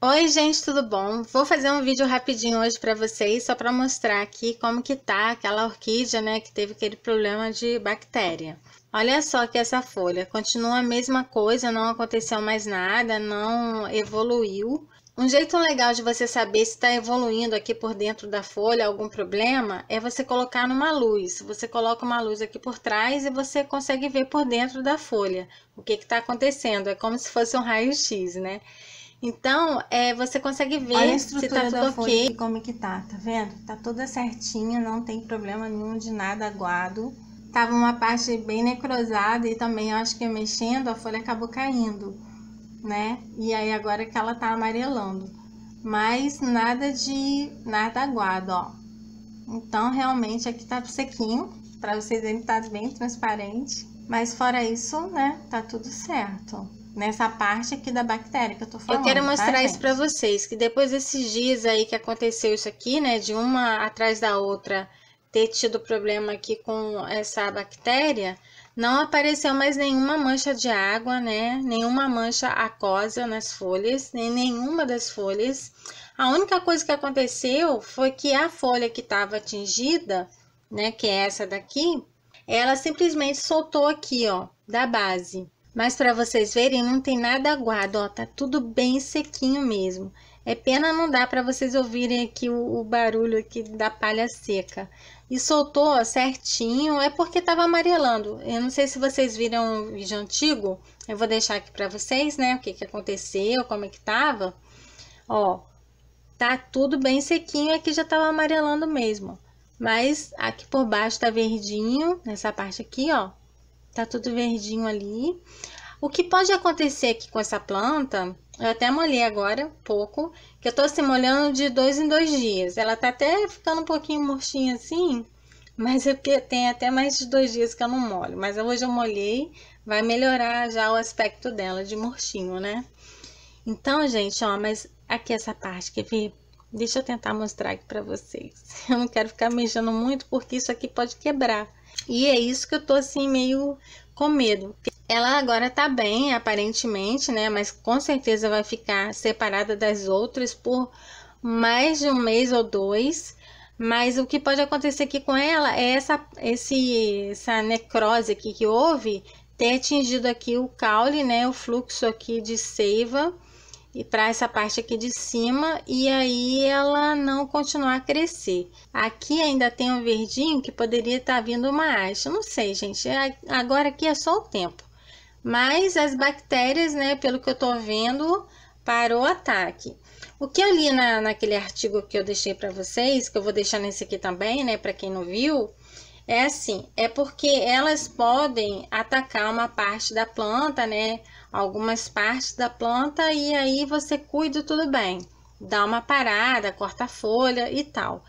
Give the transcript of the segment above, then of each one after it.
Oi gente, tudo bom? Vou fazer um vídeo rapidinho hoje para vocês, só para mostrar aqui como que tá aquela orquídea, né, que teve aquele problema de bactéria. Olha só que essa folha, continua a mesma coisa, não aconteceu mais nada, não evoluiu. Um jeito legal de você saber se está evoluindo aqui por dentro da folha algum problema é você colocar numa luz. Você coloca uma luz aqui por trás e você consegue ver por dentro da folha o que está acontecendo. É como se fosse um raio-x, né? Então, é, você consegue ver se tá tudo ok. Como que tá, tá vendo? Tá toda certinha, não tem problema nenhum de nada aguado. Tava uma parte bem necrosada e também acho que mexendo a folha acabou caindo, né? E aí agora que ela tá amarelando. Mas nada de nada aguado, ó. Então, realmente aqui tá sequinho, para vocês verem tá bem transparente. Mas fora isso, né, tá tudo certo nessa parte aqui da bactéria que eu tô falando. Eu quero tá, mostrar tá, isso para vocês, que depois desses dias aí que aconteceu isso aqui, né, de uma atrás da outra, ter tido problema aqui com essa bactéria, não apareceu mais nenhuma mancha de água, né? Nenhuma mancha aquosa nas folhas, nem nenhuma das folhas. A única coisa que aconteceu foi que a folha que estava atingida, né, que é essa daqui, ela simplesmente soltou aqui, ó, da base. Mas para vocês verem, não tem nada aguado, ó, tá tudo bem sequinho mesmo. É pena não dar para vocês ouvirem aqui o, o, barulho aqui da palha seca. E soltou ó, certinho, é porque estava amarelando. Eu não sei se vocês viram o vídeo antigo, eu vou deixar aqui para vocês, né, o que que aconteceu, como é que tava. Ó, tá tudo bem sequinho, aqui já estava amarelando mesmo. Mas aqui por baixo tá verdinho, nessa parte aqui, ó, Tá tudo verdinho ali. O que pode acontecer aqui com essa planta, eu até molhei agora pouco, que eu tô assim molhando de dois em dois dias. Ela tá até ficando um pouquinho murchinha assim, mas é porque tem até mais de dois dias que eu não molho. Mas hoje eu molhei, vai melhorar já o aspecto dela de murchinho, né? Então, gente, ó, mas aqui essa parte, quer ver? Deixa eu tentar mostrar aqui pra vocês. Eu não quero ficar mexendo muito, porque isso aqui pode quebrar. E é isso que eu tô assim meio com medo. Ela agora tá bem, aparentemente, né? Mas com certeza vai ficar separada das outras por mais de um mês ou dois. Mas o que pode acontecer aqui com ela é essa, esse, essa necrose aqui que houve ter atingido aqui o caule, né? O fluxo aqui de seiva e para essa parte aqui de cima e aí ela não continuar a crescer. Aqui ainda tem um verdinho que poderia estar tá vindo uma haste, não sei, gente. É, agora aqui é só o tempo. Mas as bactérias, né, pelo que eu tô vendo, parou o ataque. O que eu li na, naquele artigo que eu deixei para vocês, que eu vou deixar nesse aqui também, né, para quem não viu, é assim, é porque elas podem atacar uma parte da planta, né? Algumas partes da planta e aí você cuida tudo bem. Dá uma parada, corta a folha e tal.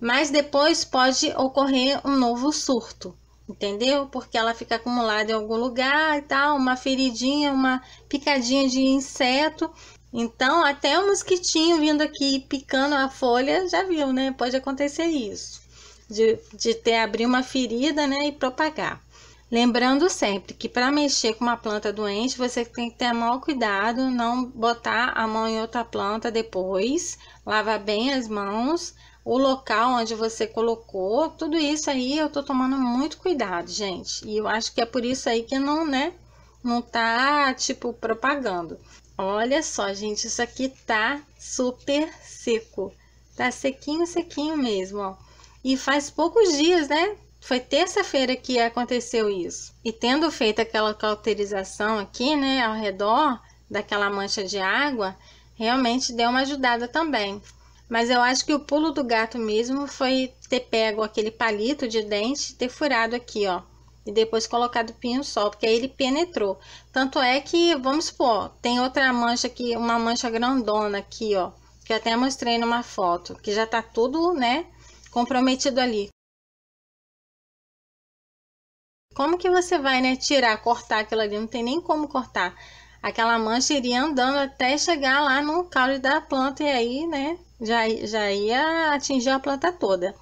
Mas depois pode ocorrer um novo surto, entendeu? Porque ela fica acumulada em algum lugar e tal, uma feridinha, uma picadinha de inseto. Então, até o um mosquitinho vindo aqui picando a folha, já viu, né? Pode acontecer isso de, de ter abrir uma ferida né, e propagar. Lembrando sempre que para mexer com uma planta doente, você tem que ter maior cuidado, não botar a mão em outra planta depois, lava bem as mãos, o local onde você colocou, tudo isso aí eu tô tomando muito cuidado, gente. E eu acho que é por isso aí que não, né, não tá tipo propagando. Olha só, gente, isso aqui tá super seco. Tá sequinho, sequinho mesmo, ó. E faz poucos dias, né? Foi terça-feira que aconteceu isso. E tendo feito aquela cauterização aqui, né, ao redor daquela mancha de água, realmente deu uma ajudada também. Mas eu acho que o pulo do gato mesmo foi ter pego aquele palito de dente, ter furado aqui, ó, e depois colocado pinho sol, porque aí ele penetrou. Tanto é que, vamos supor, tem outra mancha aqui, uma mancha grandona aqui, ó, que até mostrei numa foto, que já tá tudo, né, comprometido ali. Como que você vai, né, tirar, cortar aquilo ali? Não tem nem como cortar. Aquela mancha iria andando até chegar lá no caule da planta e aí, né, já, já ia atingir a planta toda.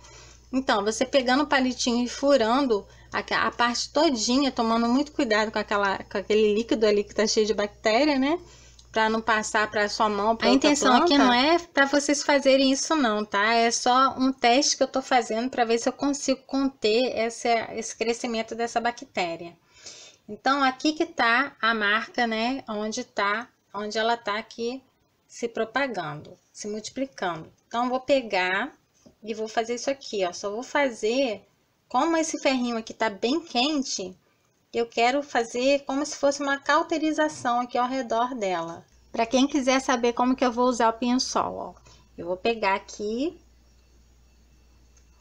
Então, você pegando o palitinho e furando a, a parte todinha, tomando muito cuidado com, aquela, com aquele líquido ali que tá cheio de bactéria, né? para não passar para sua mão. Pra a intenção aqui não é para vocês fazerem isso não, tá? É só um teste que eu estou fazendo para ver se eu consigo conter esse, esse crescimento dessa bactéria. Então aqui que tá a marca, né? Onde tá, onde ela tá aqui se propagando, se multiplicando. Então vou pegar e vou fazer isso aqui, ó. Só vou fazer como esse ferrinho aqui tá bem quente, eu quero fazer como se fosse uma cauterização aqui ao redor dela. Para quem quiser saber como que eu vou usar o pincel, ó, eu vou pegar aqui,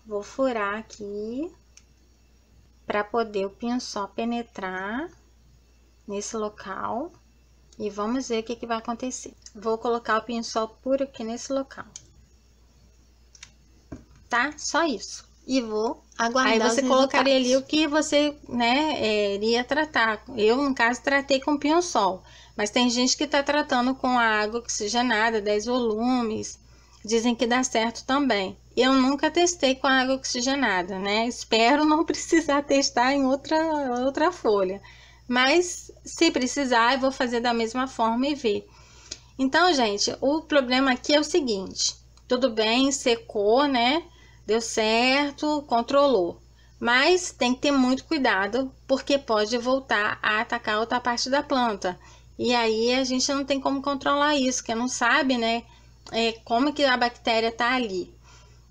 vou furar aqui para poder o pincel penetrar nesse local e vamos ver o que, que vai acontecer. Vou colocar o pincel puro aqui nesse local, tá? Só isso e vou aguardar. Aí você colocaria ali o que você né, é, iria tratar. Eu, no caso, tratei com pinho-sol, mas tem gente que está tratando com água oxigenada, 10 volumes. Dizem que dá certo também. Eu nunca testei com água oxigenada, né? Espero não precisar testar em outra, outra folha. Mas se precisar, eu vou fazer da mesma forma e ver. Então, gente, o problema aqui é o seguinte: tudo bem, secou, né? deu certo, controlou. Mas tem que ter muito cuidado, porque pode voltar a atacar outra parte da planta. E aí a gente não tem como controlar isso, que não sabe, né? É, como que a bactéria está ali.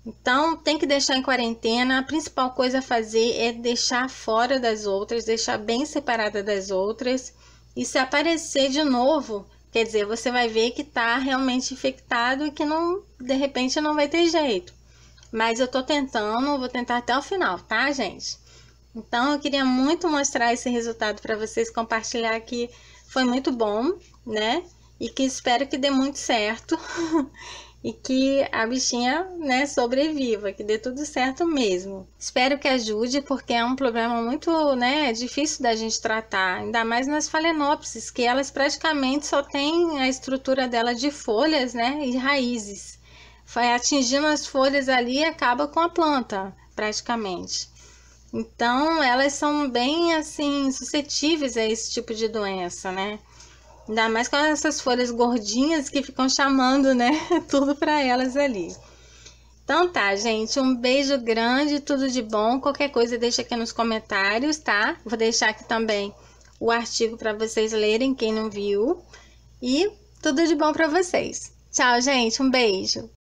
Então, tem que deixar em quarentena. A principal coisa a fazer é deixar fora das outras, deixar bem separada das outras. E se aparecer de novo, quer dizer, você vai ver que está realmente infectado e que não, de repente não vai ter jeito mas eu tô tentando, vou tentar até o final, tá, gente? Então, eu queria muito mostrar esse resultado para vocês, compartilhar que foi muito bom, né? E que espero que dê muito certo e que a bichinha, né, sobreviva, que dê tudo certo mesmo. Espero que ajude, porque é um problema muito, né, difícil da gente tratar, ainda mais nas falenópsis, que elas praticamente só têm a estrutura dela de folhas, né, e raízes atingindo as folhas ali e acaba com a planta, praticamente. Então, elas são bem assim suscetíveis a esse tipo de doença, né? Ainda mais com essas folhas gordinhas que ficam chamando, né? Tudo para elas ali. Então tá, gente, um beijo grande, tudo de bom. Qualquer coisa deixa aqui nos comentários, tá? Vou deixar aqui também o artigo para vocês lerem, quem não viu. E tudo de bom para vocês. Tchau, gente, um beijo.